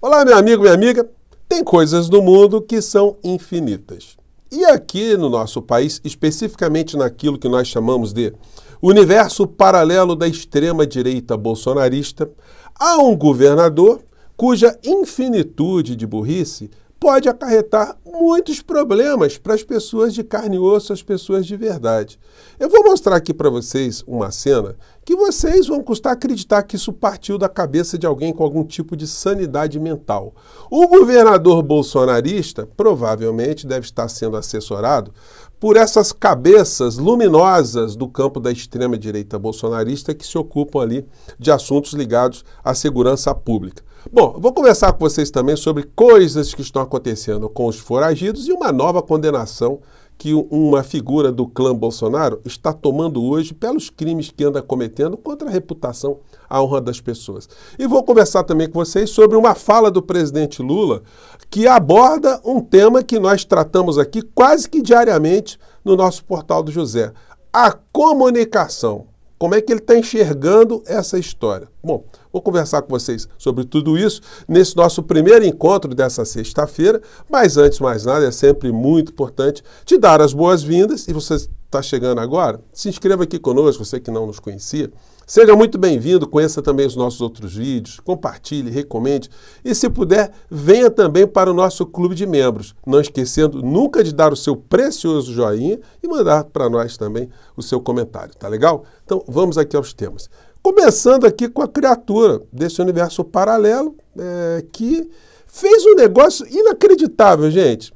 Olá, meu amigo, minha amiga. Tem coisas no mundo que são infinitas. E aqui no nosso país, especificamente naquilo que nós chamamos de universo paralelo da extrema-direita bolsonarista, há um governador cuja infinitude de burrice pode acarretar muitos problemas para as pessoas de carne e osso, as pessoas de verdade. Eu vou mostrar aqui para vocês uma cena que vocês vão custar acreditar que isso partiu da cabeça de alguém com algum tipo de sanidade mental. O governador bolsonarista provavelmente deve estar sendo assessorado por essas cabeças luminosas do campo da extrema-direita bolsonarista que se ocupam ali de assuntos ligados à segurança pública. Bom, vou conversar com vocês também sobre coisas que estão acontecendo com os foragidos e uma nova condenação que uma figura do clã Bolsonaro está tomando hoje pelos crimes que anda cometendo contra a reputação, a honra das pessoas. E vou conversar também com vocês sobre uma fala do presidente Lula que aborda um tema que nós tratamos aqui quase que diariamente no nosso portal do José: a comunicação. Como é que ele está enxergando essa história? Bom, vou conversar com vocês sobre tudo isso nesse nosso primeiro encontro dessa sexta-feira, mas antes de mais nada, é sempre muito importante te dar as boas-vindas e você está chegando agora, se inscreva aqui conosco, você que não nos conhecia. Seja muito bem-vindo, conheça também os nossos outros vídeos, compartilhe, recomende e, se puder, venha também para o nosso clube de membros. Não esquecendo nunca de dar o seu precioso joinha e mandar para nós também o seu comentário, tá legal? Então vamos aqui aos temas. Começando aqui com a criatura desse universo paralelo é, que fez um negócio inacreditável, gente.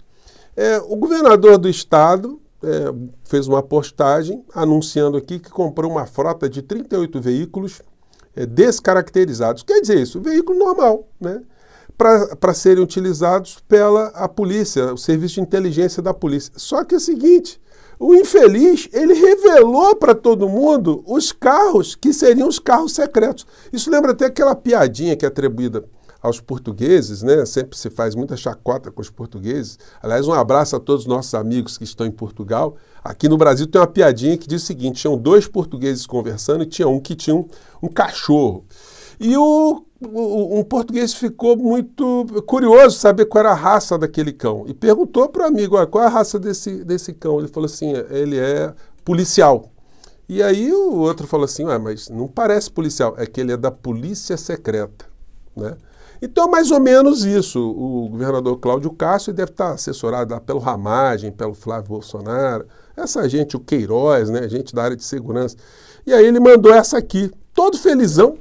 É, o governador do estado é, fez uma postagem anunciando aqui que comprou uma frota de 38 veículos é, descaracterizados. Quer dizer isso? Veículo normal, né? Para serem utilizados pela a polícia, o serviço de inteligência da polícia. Só que é o seguinte, o infeliz, ele revelou para todo mundo os carros que seriam os carros secretos. Isso lembra até aquela piadinha que é atribuída aos portugueses, né? Sempre se faz muita chacota com os portugueses. Aliás, um abraço a todos os nossos amigos que estão em Portugal. Aqui no Brasil tem uma piadinha que diz o seguinte: tinham dois portugueses conversando e tinha um que tinha um, um cachorro. E o, o, um português ficou muito curioso saber qual era a raça daquele cão. E perguntou para o amigo: ah, qual é a raça desse, desse cão? Ele falou assim: ele é policial. E aí o outro falou assim: ah, mas não parece policial, é que ele é da polícia secreta. Né? Então, é mais ou menos isso. O governador Cláudio Castro deve estar assessorado pelo Ramagem, pelo Flávio Bolsonaro, essa gente, o Queiroz, né, gente da área de segurança. E aí ele mandou essa aqui, todo felizão,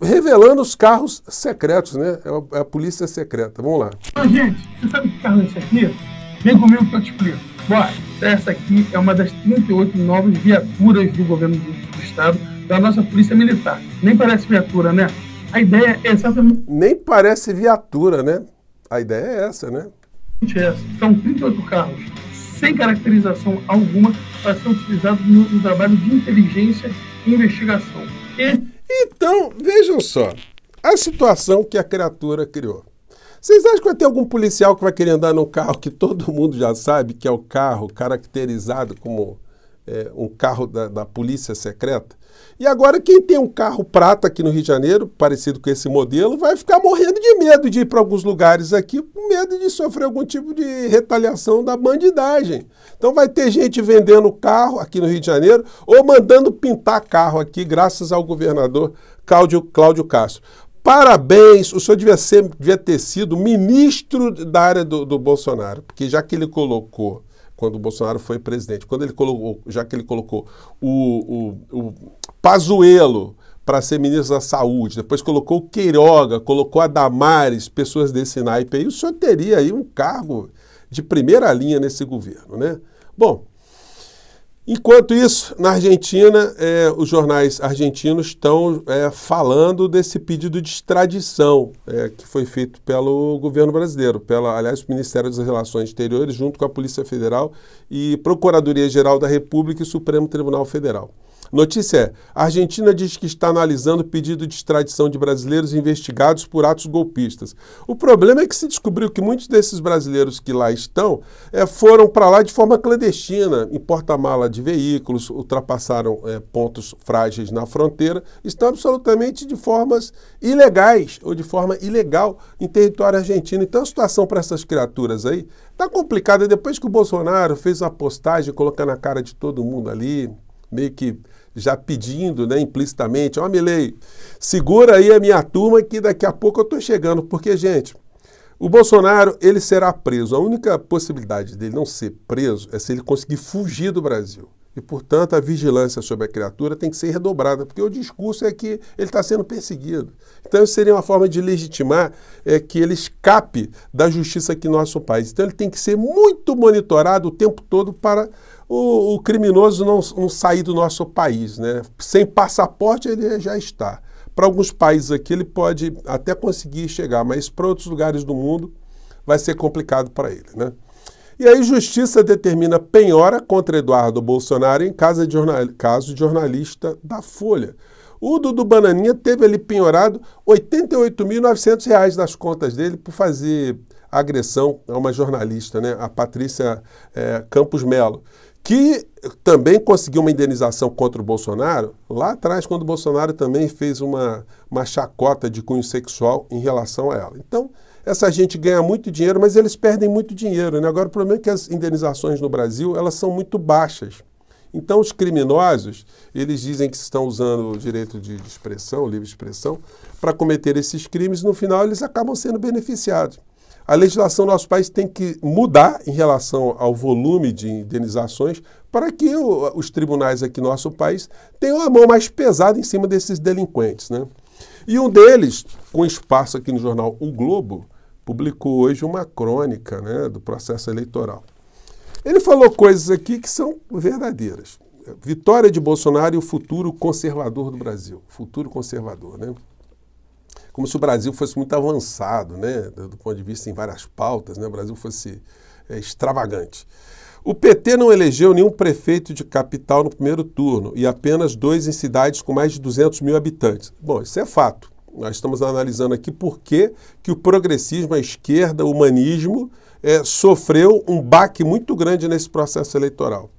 revelando os carros secretos, né? É a, é a polícia secreta. Vamos lá. Ô, gente, você sabe que carro é esse aqui? Vem comigo que eu te explico. Bora, essa aqui é uma das 38 novas viaturas do governo do, do estado da nossa polícia militar. Nem parece viatura, né? A ideia é exatamente. Nem parece viatura, né? A ideia é essa, né? É, são 38 carros sem caracterização alguma para ser utilizados no, no trabalho de inteligência e investigação. E... Então, vejam só a situação que a criatura criou. Vocês acham que vai ter algum policial que vai querer andar num carro que todo mundo já sabe que é o carro caracterizado como é, um carro da, da, polícia secreta. E agora quem tem um carro prata aqui no Rio de Janeiro, parecido com esse modelo, vai ficar morrendo de medo de ir para alguns lugares aqui, com medo de sofrer algum tipo de retaliação da bandidagem. Então vai ter gente vendendo carro aqui no Rio de Janeiro ou mandando pintar carro aqui, graças ao governador Cláudio, Cláudio Castro. Parabéns, o senhor devia, ser, devia ter sido ministro da área do, do Bolsonaro, porque já que ele colocou quando o Bolsonaro foi presidente. Quando ele colocou, já que ele colocou o, o, o Pazuello para ser ministro da Saúde, depois colocou o Queiroga, colocou a Damares, pessoas desse naipe aí, o senhor teria aí um cargo de primeira linha nesse governo, né? Bom, Enquanto isso, na Argentina, é, os jornais argentinos estão é, falando desse pedido de extradição é, que foi feito pelo governo brasileiro, pela, aliás, o Ministério das Relações Exteriores, junto com a Polícia Federal e Procuradoria-Geral da República e Supremo Tribunal Federal. Notícia é: a Argentina diz que está analisando pedido de extradição de brasileiros investigados por atos golpistas. O problema é que se descobriu que muitos desses brasileiros que lá estão é, foram para lá de forma clandestina, em porta-mala de veículos, ultrapassaram é, pontos frágeis na fronteira, estão absolutamente de formas ilegais ou de forma ilegal em território argentino. Então a situação para essas criaturas aí está complicada depois que o Bolsonaro fez uma postagem colocando a cara de todo mundo ali, meio que já pedindo, né, implicitamente, ó, oh, Milei, segura aí a minha turma que daqui a pouco eu estou chegando, porque, gente, o Bolsonaro, ele será preso. A única possibilidade dele não ser preso é se ele conseguir fugir do Brasil. E, portanto, a vigilância sobre a criatura tem que ser redobrada, porque o discurso é que ele está sendo perseguido. Então, isso seria uma forma de legitimar é, que ele escape da justiça aqui no nosso país. Então, ele tem que ser muito monitorado o tempo todo para o, o criminoso não, não sair do nosso país. Né? Sem passaporte ele já está. Para alguns países aqui ele pode até conseguir chegar, mas para outros lugares do mundo vai ser complicado para ele. Né? E aí, justiça determina penhora contra Eduardo Bolsonaro em casa de jornal, caso de jornalista da Folha. O Dudu Bananinha teve ali penhorado R$ 88.900 das contas dele por fazer agressão a uma jornalista, né? a Patrícia é, Campos Melo que também conseguiu uma indenização contra o Bolsonaro lá atrás, quando o Bolsonaro também fez uma, uma chacota de cunho sexual em relação a ela. Então, essa gente ganha muito dinheiro, mas eles perdem muito dinheiro. Né? Agora, o problema é que as indenizações no Brasil elas são muito baixas. Então, os criminosos, eles dizem que estão usando o direito de expressão, livre expressão, para cometer esses crimes e, no final, eles acabam sendo beneficiados. A legislação do nosso país tem que mudar em relação ao volume de indenizações para que o, os tribunais aqui no nosso país tenham a mão mais pesada em cima desses delinquentes. Né? E um deles, com espaço aqui no jornal O Globo, publicou hoje uma crônica né, do processo eleitoral. Ele falou coisas aqui que são verdadeiras. Vitória de Bolsonaro e o futuro conservador do Brasil. Futuro conservador, né? como se o Brasil fosse muito avançado, né, do, ponto de vista em várias pautas, né, o Brasil fosse é, extravagante. O PT não elegeu nenhum prefeito de capital no primeiro turno e apenas dois em cidades com mais de 200 mil habitantes. Bom, isso é fato. Nós estamos analisando aqui por que, que o progressismo, a esquerda, o humanismo é, sofreu um baque muito grande nesse processo eleitoral.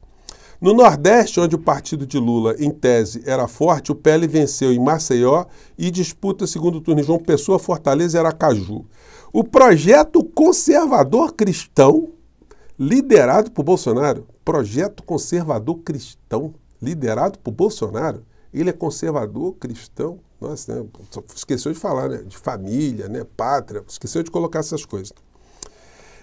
No Nordeste, onde o partido de Lula, em tese, era forte, o PL venceu em Maceió e disputa segundo turno em João Pessoa, Fortaleza e Aracaju. O projeto conservador cristão, liderado por Bolsonaro, projeto conservador cristão, liderado por Bolsonaro, ele é conservador cristão. Nossa, né? esqueceu de falar, né? De família, né? Pátria, esqueceu de colocar essas coisas.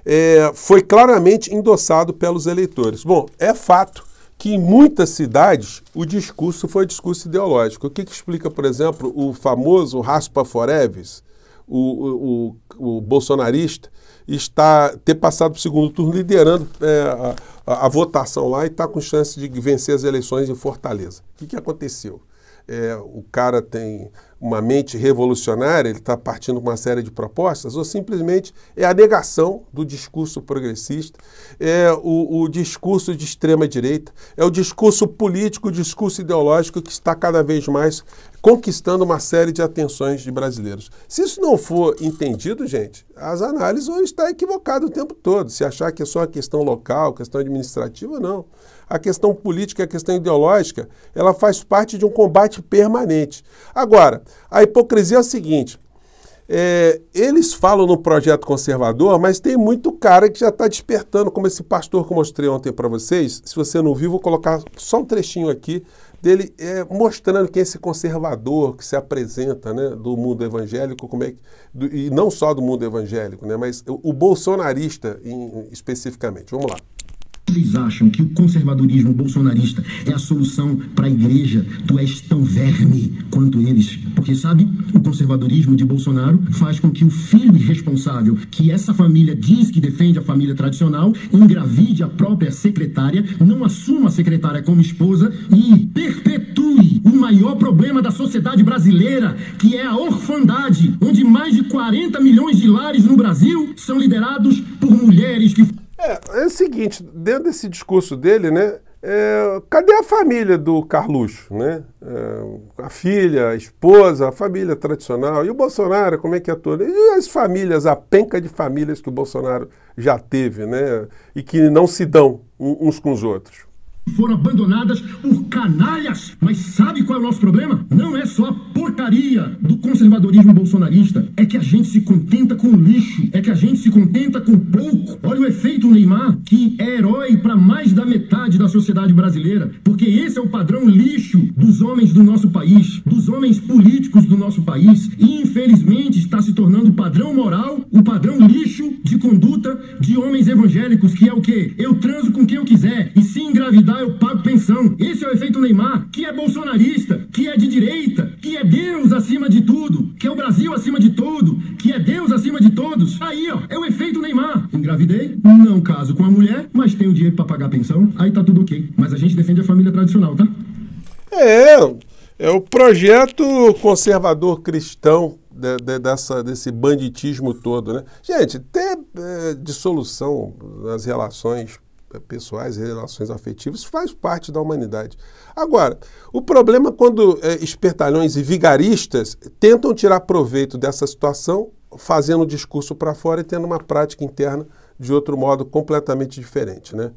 É, foi claramente endossado pelos eleitores. Bom, é fato que em muitas cidades o discurso foi discurso ideológico. O que, que explica, por exemplo, o famoso Raspa Foreves, o, o, o bolsonarista, está ter passado para o segundo turno liderando é, a, a, a, votação lá e está com chance de vencer as eleições em Fortaleza. O que, que aconteceu? é, o cara tem uma mente revolucionária, ele está partindo com uma série de propostas, ou simplesmente é a negação do discurso progressista, é o, o discurso de extrema-direita, é o discurso político, o discurso ideológico que está cada vez mais conquistando uma série de atenções de brasileiros. Se isso não for entendido, gente, as análises vão estar equivocadas o tempo todo. Se achar que é só uma questão local, questão administrativa, não a questão política, a questão ideológica, ela faz parte de um combate permanente. Agora, a hipocrisia é o seguinte. É, eles falam no projeto conservador, mas tem muito cara que já está despertando, como esse pastor que eu mostrei ontem para vocês. Se você não viu, vou colocar só um trechinho aqui dele é, mostrando é esse conservador que se apresenta né, do mundo evangélico, como é que, do, e não só do mundo evangélico, né, mas o, o bolsonarista em, especificamente. Vamos lá. Eles acham que o conservadorismo bolsonarista é a solução para a igreja. Tu és tão verme quanto eles. Porque, sabe, o conservadorismo de Bolsonaro faz com que o filho irresponsável, que essa família diz que defende a família tradicional, engravide a própria secretária, não assuma a secretária como esposa e perpetue o maior problema da sociedade brasileira, que é a orfandade, onde mais de 40 milhões de lares no Brasil são liderados por mulheres que é, é o seguinte, dentro desse discurso dele, né? É, cadê a família do Carluxo, né? É, a filha, a esposa, a família tradicional. E o Bolsonaro, como é que é toda? E as famílias, a penca de famílias que o Bolsonaro já teve, né? E que não se dão uns com os outros foram abandonadas por canalhas. Mas sabe qual é o nosso problema? Não é só a porcaria do conservadorismo bolsonarista. É que a gente se contenta com lixo. É que a gente se contenta com pouco. Olha o efeito Neymar, que é herói para mais da metade da sociedade brasileira. Porque esse é o padrão lixo dos homens do nosso país, dos homens políticos do nosso país. E infelizmente está se tornando o padrão moral, o padrão lixo de conduta de homens evangélicos, que é o quê? Eu transo com quem eu quiser. E se engravidar ajudar, eu pago pensão. Esse é o efeito Neymar, que é bolsonarista, que é de direita, que é Deus acima de tudo, que é o Brasil acima de tudo, que é Deus acima de todos. Aí, ó, é o efeito Neymar. Engravidei, não caso com a mulher, mas tenho dinheiro para pagar pensão, aí tá tudo ok. Mas a gente defende a família tradicional, tá? É, é o projeto conservador cristão de, de, dessa, desse banditismo todo, né? Gente, ter é, dissolução nas relações pessoais, relações afetivas, faz parte da humanidade. Agora, o problema é quando é, espertalhões e vigaristas tentam tirar proveito dessa situação, fazendo o discurso para fora e tendo uma prática interna de outro modo completamente diferente, né?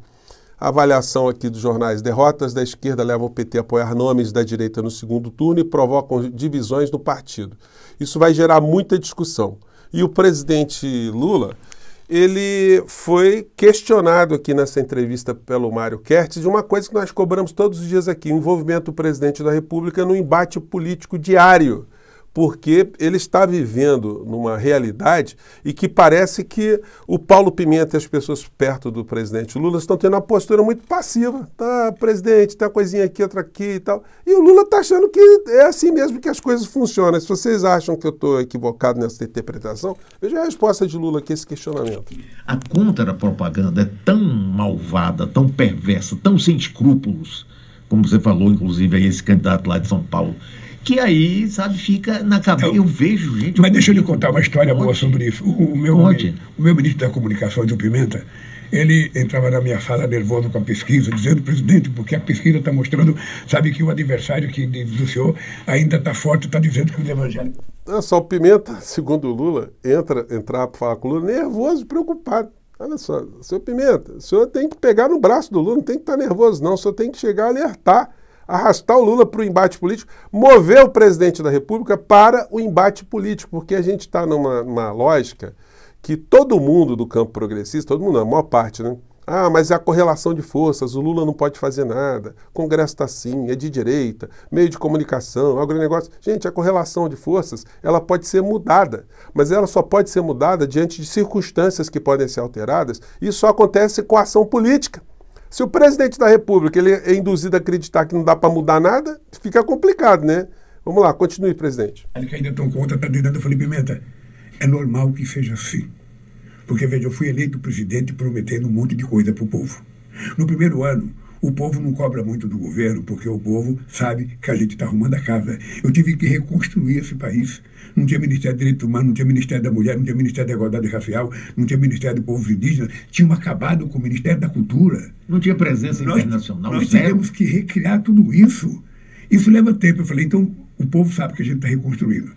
A avaliação aqui dos jornais derrotas da esquerda levam o PT a apoiar nomes da direita no segundo turno e provocam divisões no partido. Isso vai gerar muita discussão. E o presidente Lula ele foi questionado aqui nessa entrevista pelo Mário Kertz de uma coisa que nós cobramos todos os dias aqui, o envolvimento do presidente da República no embate político diário porque ele está vivendo numa realidade e que parece que o Paulo Pimenta e as pessoas perto do presidente Lula estão tendo uma postura muito passiva. Tá, presidente, tem tá uma coisinha aqui, outra aqui e tal. E o Lula está achando que é assim mesmo que as coisas funcionam. Se vocês acham que eu estou equivocado nessa interpretação, veja a resposta de Lula aqui esse questionamento. A contra-propaganda é tão malvada, tão perversa, tão sem escrúpulos, como você falou, inclusive, aí esse candidato lá de São Paulo que aí, sabe, fica na cabeça. Eu, eu vejo, gente. Mas deixa eu lhe contar uma história Pode. boa sobre isso. O, o meu, Pode. o meu ministro da Comunicação, o Pimenta, ele entrava na minha sala nervoso com a pesquisa, dizendo, presidente, porque a pesquisa está mostrando, sabe, que o adversário que do senhor ainda está forte, está dizendo que o evangelho. Olha é, só o Pimenta, segundo o Lula, entra, entrar para falar com o Lula, nervoso, preocupado. Olha só, senhor Pimenta, o senhor tem que pegar no braço do Lula, não tem que estar tá nervoso, não, o senhor tem que chegar a alertar arrastar o Lula para o embate político, mover o presidente da República para o embate político, porque a gente está numa, numa lógica que todo mundo do campo progressista, todo mundo, a maior parte, né? Ah, mas é a correlação de forças, o Lula não pode fazer nada, o Congresso está assim, é de direita, meio de comunicação, agronegócio. Gente, a correlação de forças, ela pode ser mudada, mas ela só pode ser mudada diante de circunstâncias que podem ser alteradas, e isso só acontece com a ação política. Se o presidente da República ele é induzido a acreditar que não dá para mudar nada, fica complicado, né? Vamos lá, continue, presidente. Ele que ainda estão contra está dentro do Felipe Menta. É normal que seja assim. Porque, veja, eu fui eleito presidente prometendo um monte de coisa para o povo. No primeiro ano, o povo não cobra muito do governo, porque o povo sabe que a gente está arrumando a casa. Eu tive que reconstruir esse país. Não tinha Ministério de Direito Humanos, não tinha Ministério da Mulher, não tinha Ministério da Igualdade Racial, não tinha Ministério do Povo Indígena. Tínhamos acabado com o Ministério da Cultura. Não tinha presença nós, internacional. Nós tivemos que recriar tudo isso. Isso leva tempo. Eu falei, então o povo sabe que a gente está reconstruindo.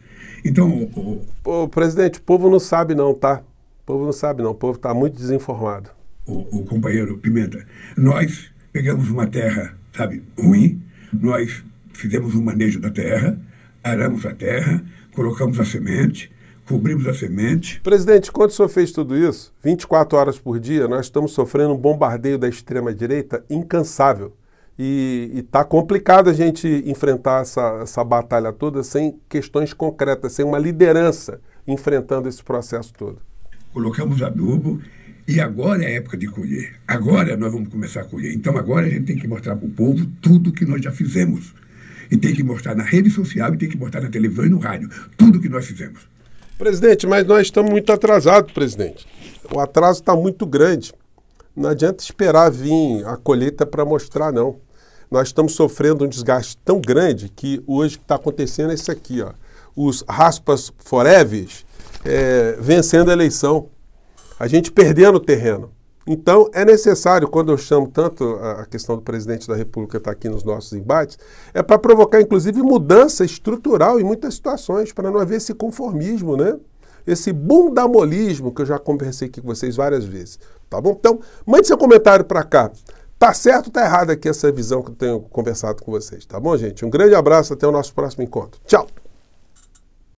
Então. O, o... Ô, presidente, o povo não sabe, não, tá? O povo não sabe, não. O povo está muito desinformado. O, o companheiro Pimenta, nós pegamos uma terra, sabe, ruim, nós fizemos um manejo da terra, aramos a terra, colocamos a semente, cobrimos a semente. Presidente, quando o senhor fez tudo isso, 24 horas por dia, nós estamos sofrendo um bombardeio da extrema-direita incansável. E está complicado a gente enfrentar essa, essa batalha toda sem questões concretas, sem uma liderança enfrentando esse processo todo. Colocamos adubo e agora é a época de colher. Agora nós vamos começar a colher. Então agora a gente tem que mostrar para o povo tudo que nós já fizemos. E tem que mostrar na rede social, e tem que mostrar na televisão e no rádio. Tudo que nós fizemos. Presidente, mas nós estamos muito atrasados, presidente. O atraso está muito grande. Não adianta esperar vir a colheita para mostrar, não. Nós estamos sofrendo um desgaste tão grande que hoje o que está acontecendo é isso aqui, ó. Os raspas foreves é, vencendo a eleição a gente perdendo terreno. Então, é necessário, quando eu chamo tanto a questão do presidente da República estar tá aqui nos nossos embates, é para provocar, inclusive, mudança estrutural em muitas situações, para não haver esse conformismo, né? Esse bundamolismo que eu já conversei aqui com vocês várias vezes, tá bom? Então, mande seu comentário para cá. Tá certo ou tá errado aqui essa visão que eu tenho conversado com vocês, tá bom, gente? Um grande abraço, até o nosso próximo encontro. Tchau!